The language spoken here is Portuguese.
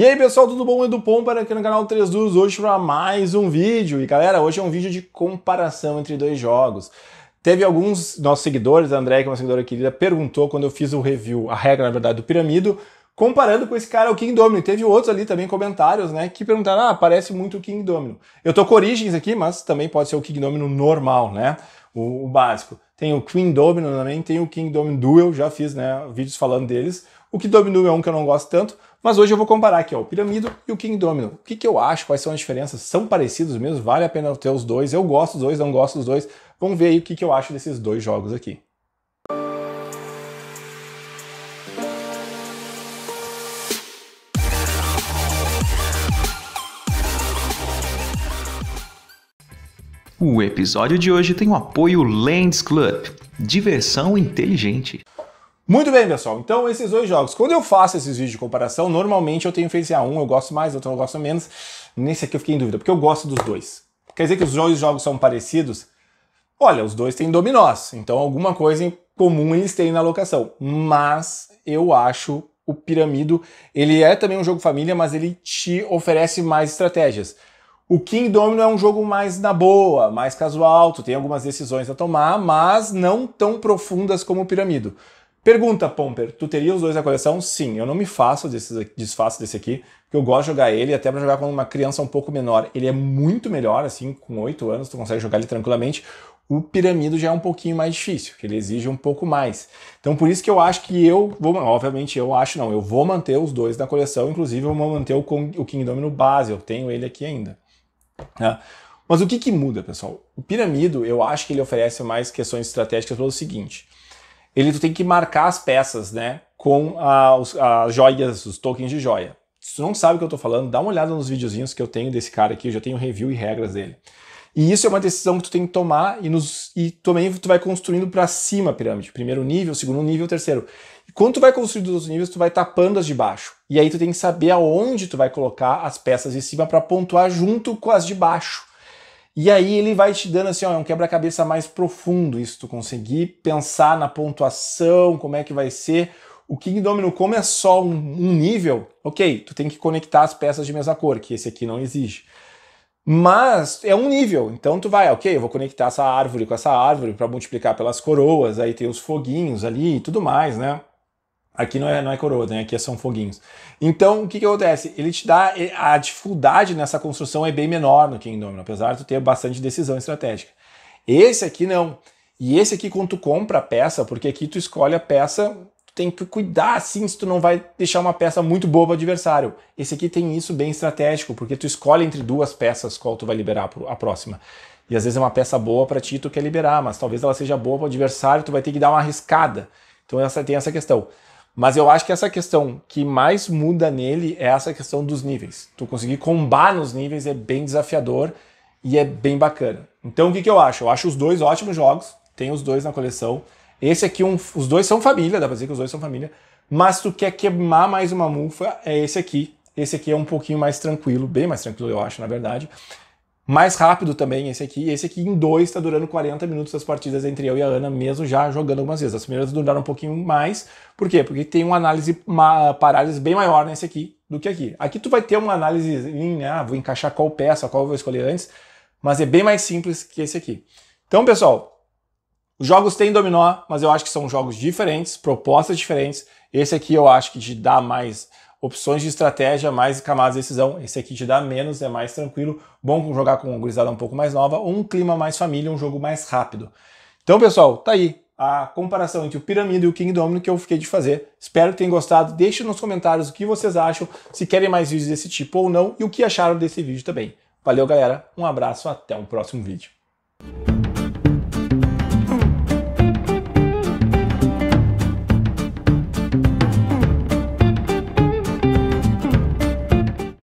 E aí pessoal, tudo bom? Edu Pomper aqui no canal 3 Duros, hoje para mais um vídeo. E galera, hoje é um vídeo de comparação entre dois jogos. Teve alguns nossos seguidores, a André, que é uma seguidora querida, perguntou quando eu fiz o review, a regra na verdade do Piramido, comparando com esse cara o King Domino. teve outros ali também, comentários, né, que perguntaram, ah, parece muito o King Domino. Eu tô com origens aqui, mas também pode ser o King Domino normal, né, o, o básico tem o Queen Domino também, tem o King Domino Duel, já fiz né, vídeos falando deles. O King Domino é um que eu não gosto tanto, mas hoje eu vou comparar aqui ó, o Piramido e o King Domino. O que, que eu acho, quais são as diferenças, são parecidos mesmo, vale a pena ter os dois, eu gosto dos dois, não gosto dos dois. Vamos ver aí o que, que eu acho desses dois jogos aqui. O episódio de hoje tem o apoio Lands Club, diversão inteligente. Muito bem, pessoal. Então, esses dois jogos. Quando eu faço esses vídeos de comparação, normalmente eu tenho feito a um, eu gosto mais, outro eu gosto menos. Nesse aqui eu fiquei em dúvida, porque eu gosto dos dois. Quer dizer que os dois jogos são parecidos? Olha, os dois têm dominós, então alguma coisa em comum eles têm na locação. Mas eu acho o Piramido, ele é também um jogo família, mas ele te oferece mais estratégias. O King Domino é um jogo mais na boa, mais casual, tu tem algumas decisões a tomar, mas não tão profundas como o Piramido. Pergunta, Pomper, tu teria os dois na coleção? Sim, eu não me faço desse, desfaço desse aqui, porque eu gosto de jogar ele, até para jogar com uma criança um pouco menor. Ele é muito melhor, assim, com 8 anos, tu consegue jogar ele tranquilamente. O piramido já é um pouquinho mais difícil, que ele exige um pouco mais. Então por isso que eu acho que eu vou, obviamente eu acho não, eu vou manter os dois na coleção, inclusive eu vou manter o, o King Domino base, eu tenho ele aqui ainda. Né? Mas o que, que muda, pessoal? O piramido, eu acho que ele oferece mais questões estratégicas pelo seguinte. Ele tu tem que marcar as peças, né? Com as, as joias, os tokens de joia. Se tu não sabe o que eu estou falando, dá uma olhada nos videozinhos que eu tenho desse cara aqui, eu já tenho review e regras dele. E isso é uma decisão que tu tem que tomar e, nos, e também tu vai construindo para cima a pirâmide. Primeiro nível, segundo nível, terceiro. E quando tu vai construindo os níveis, tu vai tapando as de baixo. E aí tu tem que saber aonde tu vai colocar as peças de cima para pontuar junto com as de baixo. E aí ele vai te dando assim, ó, é um quebra-cabeça mais profundo isso, tu conseguir pensar na pontuação, como é que vai ser. O King Domino, como é só um, um nível, ok, tu tem que conectar as peças de mesma cor, que esse aqui não exige. Mas é um nível, então tu vai, ok, eu vou conectar essa árvore com essa árvore para multiplicar pelas coroas, aí tem os foguinhos ali e tudo mais, né? Aqui não é, não é coroa, né? Aqui são foguinhos. Então, o que, que acontece? Ele te dá. A dificuldade nessa construção é bem menor no Kingdom, apesar de tu ter bastante decisão estratégica. Esse aqui não. E esse aqui, quando tu compra a peça, porque aqui tu escolhe a peça tem que cuidar assim se tu não vai deixar uma peça muito boa pro adversário. Esse aqui tem isso bem estratégico, porque tu escolhe entre duas peças qual tu vai liberar a próxima. E às vezes é uma peça boa para ti tu quer liberar, mas talvez ela seja boa para o adversário, tu vai ter que dar uma arriscada. Então essa tem essa questão. Mas eu acho que essa questão que mais muda nele é essa questão dos níveis. Tu conseguir combar nos níveis é bem desafiador e é bem bacana. Então o que, que eu acho? Eu acho os dois ótimos jogos, tem os dois na coleção. Esse aqui, é um, os dois são família, dá pra dizer que os dois são família. Mas tu quer queimar mais uma mufa, é esse aqui. Esse aqui é um pouquinho mais tranquilo, bem mais tranquilo, eu acho, na verdade. Mais rápido também esse aqui. Esse aqui em dois está durando 40 minutos as partidas entre eu e a Ana, mesmo já jogando algumas vezes. As primeiras duraram um pouquinho mais. Por quê? Porque tem uma análise, uma parálise bem maior nesse aqui do que aqui. Aqui tu vai ter uma análise, né, ah, vou encaixar qual peça, qual eu vou escolher antes, mas é bem mais simples que esse aqui. Então, pessoal, os jogos têm dominó, mas eu acho que são jogos diferentes, propostas diferentes. Esse aqui eu acho que te dá mais opções de estratégia, mais camadas de decisão. Esse aqui te dá menos, é mais tranquilo, bom jogar com uma gurizada um pouco mais nova, ou um clima mais família, um jogo mais rápido. Então, pessoal, tá aí a comparação entre o Pirâmide e o King Domino que eu fiquei de fazer. Espero que tenham gostado. Deixe nos comentários o que vocês acham, se querem mais vídeos desse tipo ou não, e o que acharam desse vídeo também. Valeu, galera. Um abraço, até um próximo vídeo.